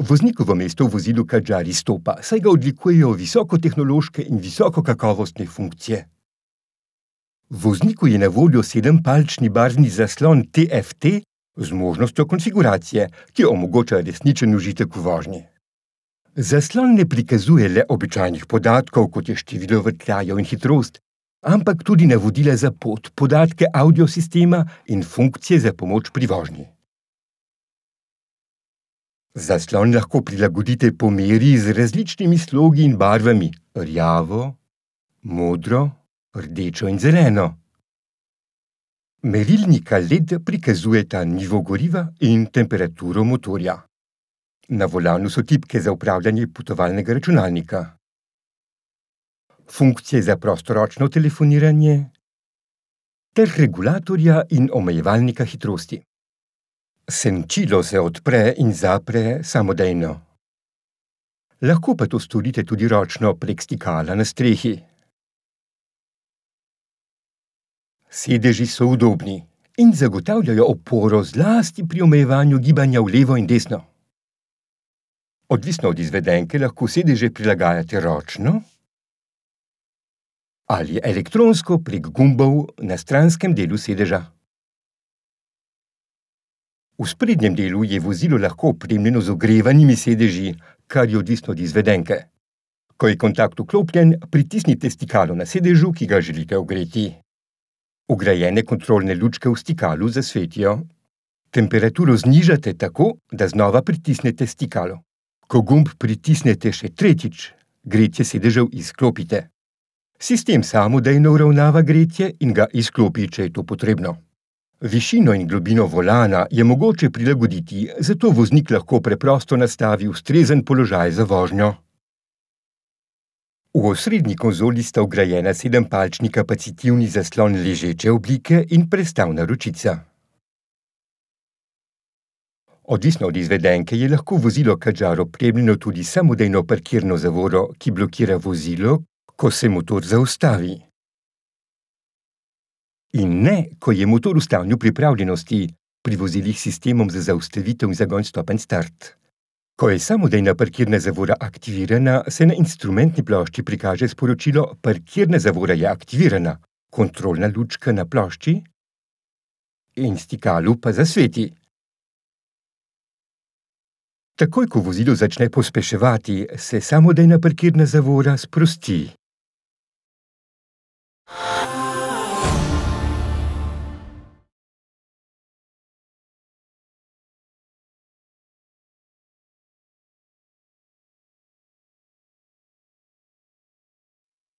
Voznik v mesto v vozilu Kajari stopa, saj ga odlikujejo visokotehnološke in visokokakovostne funkcije. Vozniku je na voljo sedempalčni barvni zaslon TFT z možnostjo konfiguracije, ki omogoča resničen užitek v vožnji. Zaslon ne prikazuje le običajnih podatkov, kot je število vrtljajev in hitrost, ampak tudi navodila za pot, podatke audiosistema in funkcije za pomoč pri vožnji. Zaslon lahko prilagodite po meri z različnimi slogi in barvami: rjavo, modro, rdečo in zeleno. Merilnika LED prikazujeta nivo goriva in temperaturo motorja. Na volanu so tipke za upravljanje potovalnega računalnika, funkcije za prostoročno telefoniranje ter regulatorja in omejevalnika hitrosti. Senčilo se odpre in zapre samodejno. Lahko pa to storite tudi ročno prek stikala na strehi. Sedeži so udobni in zagotavljajo oporo zlasti pri omejevanju gibanja v levo in desno. Odvisno od izvedenke, lahko sedeže prilagajate ročno ali elektronsko prek gumbov na stranskem delu sedeža. V sprednjem delu je vozilo lahko opremljeno z ogrevanimi sedeži, kar je odvisno od izvedenke. Ko je kontakt vklopljen, pritisnite stikalo na sedežu, ki ga želite ogreti. Ugrajene kontrolne lučke v stikalu zasvetijo. Temperaturo znižate tako, da znova pritisnete stikalo. Ko gumb pritisnete še tretjič, gretje sedežev izklopite. Sistem samodejno uravnava gretje in ga izklopi, če je to potrebno. Višino in globino volana je mogoče prilagoditi, zato voznik lahko preprosto nastavi ustrezen položaj za vožnjo. V osrednji konzoli sta ugrajena sedempalčni kapacitivni zaslon ležeče oblike in prestavna ročica. Odvisno od izvedenke je lahko vozilo Kadžaro prejemljeno tudi samodejno parkirno zavoro, ki blokira vozilo, ko se motor zaustavi in ne, ko je motor v stanju pripravljenosti pri vozilih s sistemom za zaustavitev in zagon stopen start. Ko je samodejna parkirna zavora aktivirana, se na instrumentni plošči prikaže sporočilo: Parkirna zavora je aktivirana, kontrolna lučka na plošči in stikalu pa zasveti. Takoj, ko vozilo začne pospeševati, se samodejna parkirna zavora sprosti.